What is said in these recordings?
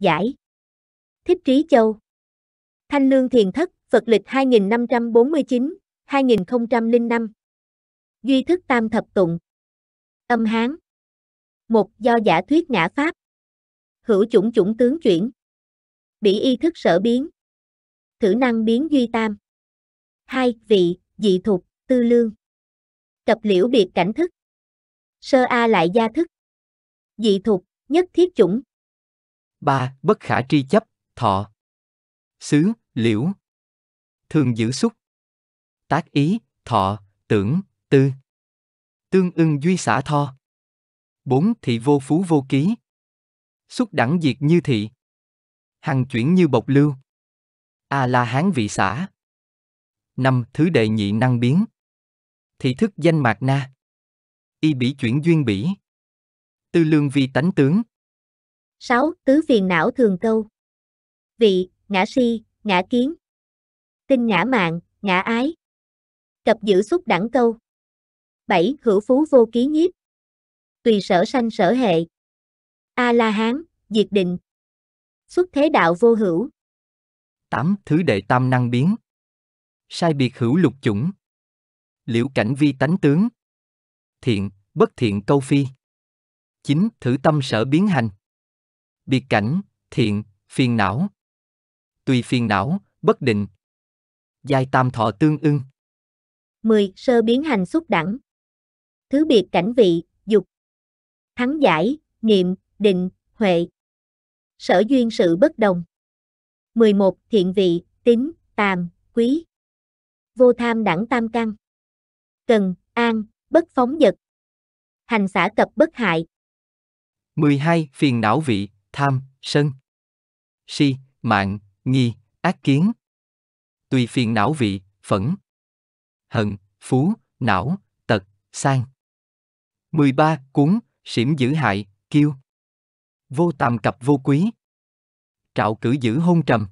giải. thích Trí Châu Thanh Lương Thiền Thất, Phật lịch 2549, 2005 Duy thức tam thập tụng Âm Hán một Do giả thuyết ngã Pháp Hữu chủng chủng tướng chuyển bị y thức sở biến Thử năng biến duy tam hai Vị, dị thuộc, tư lương Cập liễu biệt cảnh thức Sơ A lại gia thức Dị thuộc, nhất thiết chủng ba bất khả tri chấp thọ xứ liễu thường giữ xúc tác ý thọ tưởng tư tương ưng duy xả tho bốn thị vô phú vô ký xúc đẳng diệt như thị hằng chuyển như bộc lưu a à la hán vị xả năm thứ đệ nhị năng biến thị thức danh mạc na y bỉ chuyển duyên bỉ tư lương vi tánh tướng 6. Tứ phiền não thường câu. Vị, ngã si, ngã kiến. Tinh ngã mạng, ngã ái. Cập giữ xúc đẳng câu. 7. Hữu phú vô ký nhiếp. Tùy sở sanh sở hệ. A-la-hán, diệt định. Xuất thế đạo vô hữu. 8. Thứ đệ tam năng biến. Sai biệt hữu lục chủng. Liễu cảnh vi tánh tướng. Thiện, bất thiện câu phi. 9. Thử tâm sở biến hành biệt cảnh, thiện, phiền não. Tùy phiền não, bất định. Giai tam thọ tương ưng. 10. Sơ biến hành xúc đẳng. Thứ biệt cảnh vị, dục. Thắng giải, niệm, định, huệ. Sở duyên sự bất đồng. 11. Thiện vị, tín, tàm, quý. Vô tham đẳng tam căn. Cần, an, bất phóng dật. Hành xả cập bất hại. 12. Phiền não vị, tham, sân. Si, mạng, nghi, ác kiến. Tùy phiền não vị, phẫn. Hận, phú, não, tật, sang. 13. Cúng, xỉm giữ hại, kiêu. Vô tàm cặp vô quý. Trạo cử giữ hôn trầm.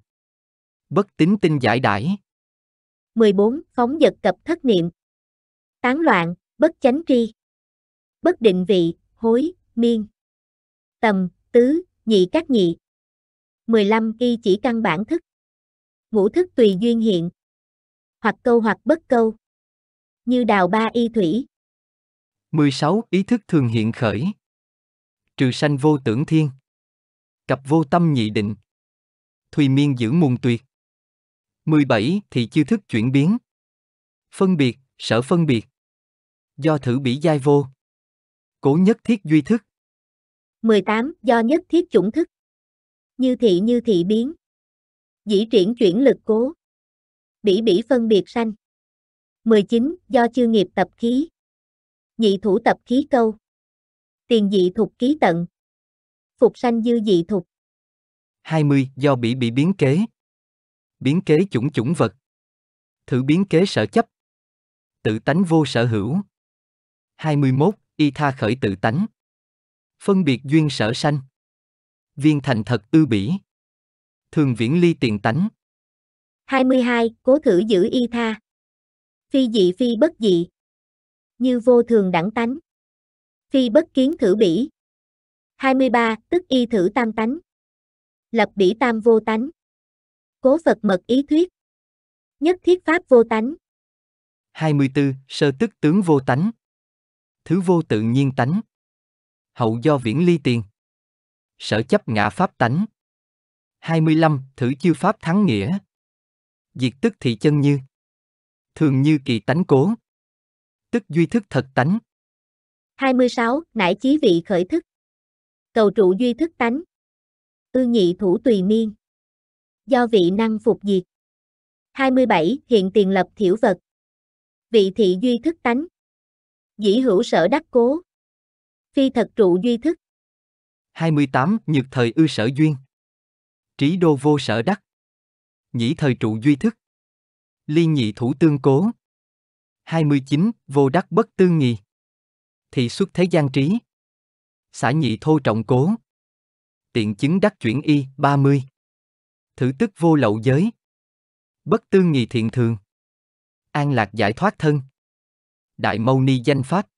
Bất tín tinh giải đãi. 14. Phóng dật cặp thất niệm. Tán loạn, bất chánh tri. Bất định vị, hối, miên. Tầm, tứ, nhị các nhị. 15. Y chỉ căn bản thức. Ngũ thức tùy duyên hiện. Hoặc câu hoặc bất câu. Như đào ba y thủy. 16. Ý thức thường hiện khởi. Trừ sanh vô tưởng thiên. Cặp vô tâm nhị định. Thùy miên giữ muôn tuyệt. 17. Thì chiêu thức chuyển biến. Phân biệt, sở phân biệt. Do thử bỉ giai vô. Cố nhất thiết duy thức. 18. Do nhất thiết chủng thức. Như thị như thị biến. Dĩ triển chuyển lực cố. Bỉ bỉ phân biệt sanh. 19. Do chư nghiệp tập khí. Nhị thủ tập khí câu. Tiền dị thục ký tận. Phục sanh dư dị thục. 20. Do bỉ bỉ biến kế. Biến kế chủng chủng vật. Thử biến kế sở chấp. Tự tánh vô sở hữu. 21. Y tha khởi tự tánh phân biệt duyên sở sanh. Viên thành thật ư bỉ. Thường viễn ly tiền tánh. 22. Cố thử giữ y tha. Phi dị phi bất dị. Như vô thường đẳng tánh. Phi bất kiến thử bỉ. 23. Tức y thử tam tánh. Lập bỉ tam vô tánh. Cố Phật mật ý thuyết. Nhất thiết pháp vô tánh. 24. Sơ tức tướng vô tánh. Thứ vô tự nhiên tánh hậu do viễn ly tiền. Sở chấp ngã pháp tánh. 25. Thử chư pháp thắng nghĩa. Diệt tức thị chân như. Thường như kỳ tánh cố. Tức duy thức thật tánh. 26. Nải chí vị khởi thức. Cầu trụ duy thức tánh. Ư nhị thủ tùy miên. Do vị năng phục diệt. 27. Hiện tiền lập thiểu vật. Vị thị duy thức tánh. Dĩ hữu sở đắc cố phi thật trụ duy thức. 28. Nhược thời ư sở duyên. Trí đô vô sở đắc. Nhĩ thời trụ duy thức. Ly nhị thủ tương cố. 29. Vô đắc bất tư nghị. Thị xuất thế gian trí. Xã nhị thô trọng cố. Tiện chứng đắc chuyển y, 30. Thử tức vô lậu giới. Bất tư nghị thiện thường. An lạc giải thoát thân. Đại Mâu Ni danh Pháp